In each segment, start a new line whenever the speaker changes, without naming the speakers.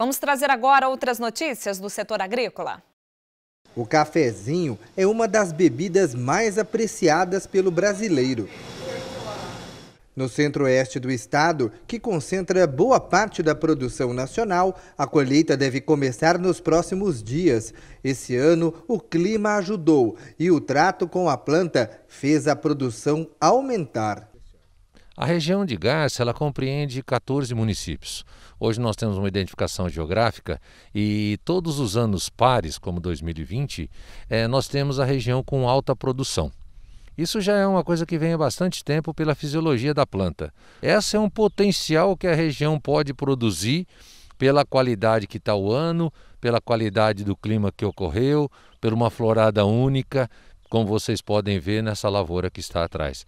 Vamos trazer agora outras notícias do setor agrícola. O cafezinho é uma das bebidas mais apreciadas pelo brasileiro. No centro-oeste do estado, que concentra boa parte da produção nacional, a colheita deve começar nos próximos dias. Esse ano, o clima ajudou e o trato com a planta fez a produção aumentar.
A região de Garça ela compreende 14 municípios. Hoje nós temos uma identificação geográfica e todos os anos pares, como 2020, eh, nós temos a região com alta produção. Isso já é uma coisa que vem há bastante tempo pela fisiologia da planta. Esse é um potencial que a região pode produzir pela qualidade que está o ano, pela qualidade do clima que ocorreu, por uma florada única, como vocês podem ver nessa lavoura que está atrás.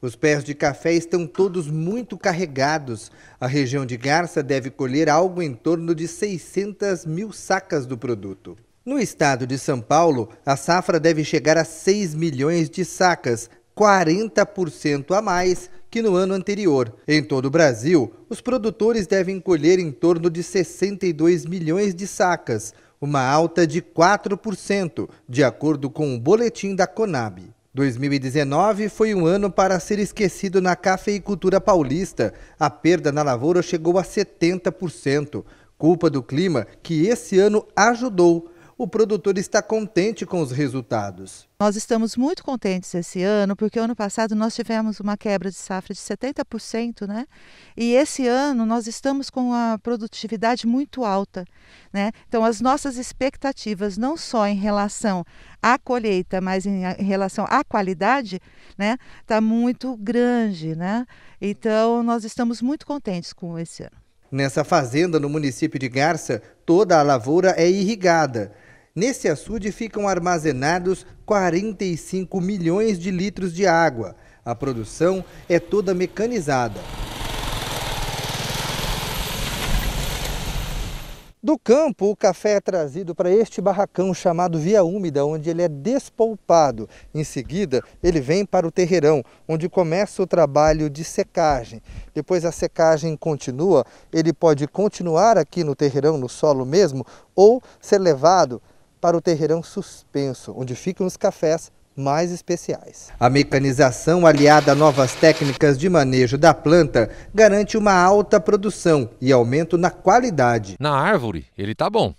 Os pés de café estão todos muito carregados. A região de Garça deve colher algo em torno de 600 mil sacas do produto. No estado de São Paulo, a safra deve chegar a 6 milhões de sacas, 40% a mais que no ano anterior. Em todo o Brasil, os produtores devem colher em torno de 62 milhões de sacas, uma alta de 4%, de acordo com o boletim da Conab. 2019 foi um ano para ser esquecido na cafeicultura paulista. A perda na lavoura chegou a 70%, culpa do clima que esse ano ajudou o produtor está contente com os resultados.
Nós estamos muito contentes esse ano, porque ano passado nós tivemos uma quebra de safra de 70%, né? E esse ano nós estamos com a produtividade muito alta, né? Então as nossas expectativas não só em relação à colheita, mas em relação à qualidade, né, tá muito grande, né? Então nós estamos muito contentes com esse ano.
Nessa fazenda no município de Garça, toda a lavoura é irrigada. Nesse açude ficam armazenados 45 milhões de litros de água. A produção é toda mecanizada. Do campo, o café é trazido para este barracão chamado Via Úmida, onde ele é despolpado. Em seguida, ele vem para o terreirão, onde começa o trabalho de secagem. Depois a secagem continua, ele pode continuar aqui no terreirão, no solo mesmo, ou ser levado para o terreirão suspenso, onde ficam os cafés mais especiais. A mecanização aliada a novas técnicas de manejo da planta garante uma alta produção e aumento na qualidade.
Na árvore, ele está bom.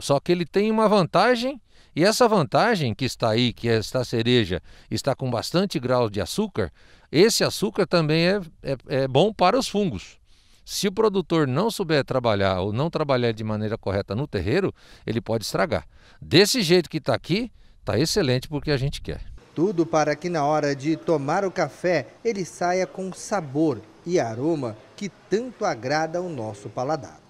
Só que ele tem uma vantagem, e essa vantagem que está aí, que esta cereja está com bastante grau de açúcar, esse açúcar também é, é, é bom para os fungos. Se o produtor não souber trabalhar ou não trabalhar de maneira correta no terreiro, ele pode estragar. Desse jeito que está aqui, está excelente porque a gente quer.
Tudo para que na hora de tomar o café ele saia com sabor e aroma que tanto agrada ao nosso paladar.